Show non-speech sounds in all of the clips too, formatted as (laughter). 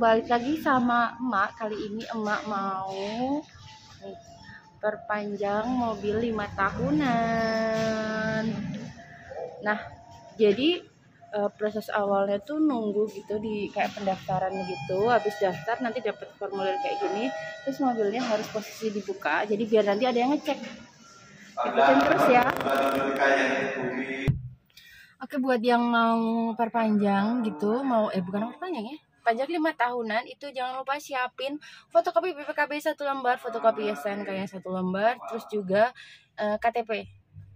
balik lagi sama emak kali ini emak mau perpanjang mobil lima tahunan nah jadi uh, proses awalnya tuh nunggu gitu di kayak pendaftaran gitu habis daftar nanti dapat formulir kayak gini terus mobilnya harus posisi dibuka jadi biar nanti ada yang ngecek ikutin terus ya Oke buat yang mau perpanjang gitu, mau eh bukan perpanjang ya, panjang lima tahunan itu jangan lupa siapin fotokopi BPKB satu lembar, fotokopi SNK yang satu lembar, terus juga uh, eh, KTP,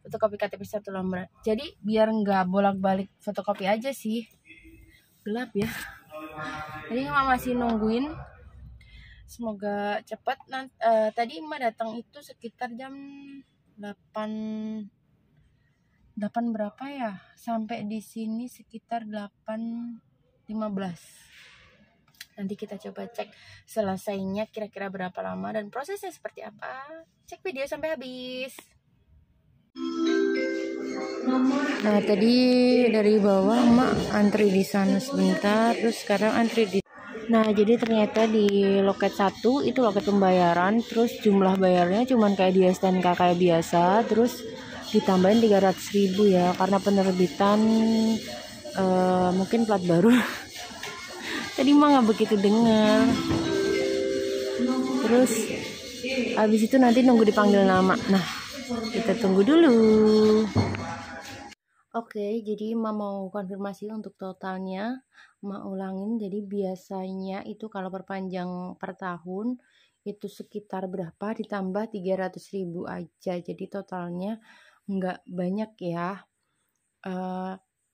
fotokopi KTP satu lembar. Jadi biar nggak bolak-balik fotokopi aja sih. Gelap ya. Jadi Mama masih nungguin. Semoga cepat. Nah, eh, uh, tadi Mama datang itu sekitar jam 8 8 berapa ya? Sampai di sini sekitar 8 15 Nanti kita coba cek selesainya kira-kira berapa lama dan prosesnya seperti apa. Cek video sampai habis. Nah tadi dari bawah mak antri di sana sebentar, terus sekarang antri di Nah, jadi ternyata di loket satu itu loket pembayaran, terus jumlah bayarnya cuman kayak di STNK kayak biasa, terus ditambahin 300.000 ya karena penerbitan uh, mungkin plat baru. (laughs) tadi mah nggak begitu dengar terus habis itu nanti nunggu dipanggil nama nah kita tunggu dulu Oke, okay, jadi Ma mau konfirmasi untuk totalnya. Ma ulangin, jadi biasanya itu kalau perpanjang per tahun itu sekitar berapa ditambah 300 ribu aja. Jadi totalnya nggak banyak ya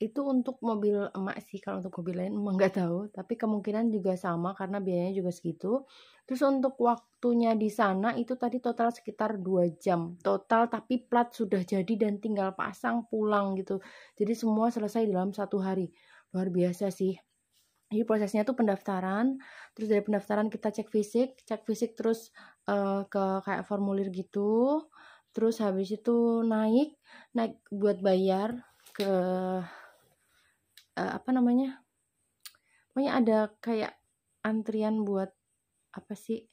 itu untuk mobil emak sih kalau untuk mobil lain emak nggak tahu tapi kemungkinan juga sama karena biayanya juga segitu terus untuk waktunya di sana itu tadi total sekitar 2 jam total tapi plat sudah jadi dan tinggal pasang pulang gitu jadi semua selesai dalam satu hari luar biasa sih jadi prosesnya tuh pendaftaran terus dari pendaftaran kita cek fisik cek fisik terus uh, ke kayak formulir gitu terus habis itu naik naik buat bayar ke uh, apa namanya pokoknya ada kayak antrian buat apa sih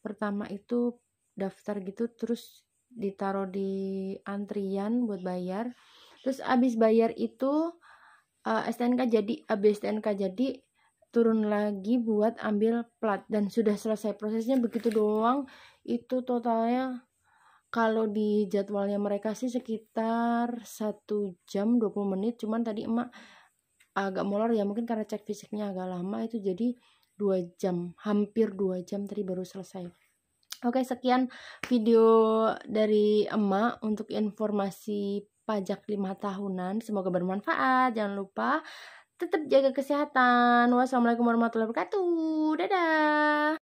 pertama itu daftar gitu terus ditaruh di antrian buat bayar terus abis bayar itu uh, eh, STNK jadi abis STNK jadi turun lagi buat ambil plat dan sudah selesai prosesnya begitu doang itu totalnya kalau di jadwalnya mereka sih sekitar satu jam 20 menit cuman tadi emak agak molor ya mungkin karena cek fisiknya agak lama itu jadi dua jam hampir dua jam tadi baru selesai oke sekian video dari emak untuk informasi pajak lima tahunan semoga bermanfaat jangan lupa tetap jaga kesehatan wassalamualaikum warahmatullahi wabarakatuh dadah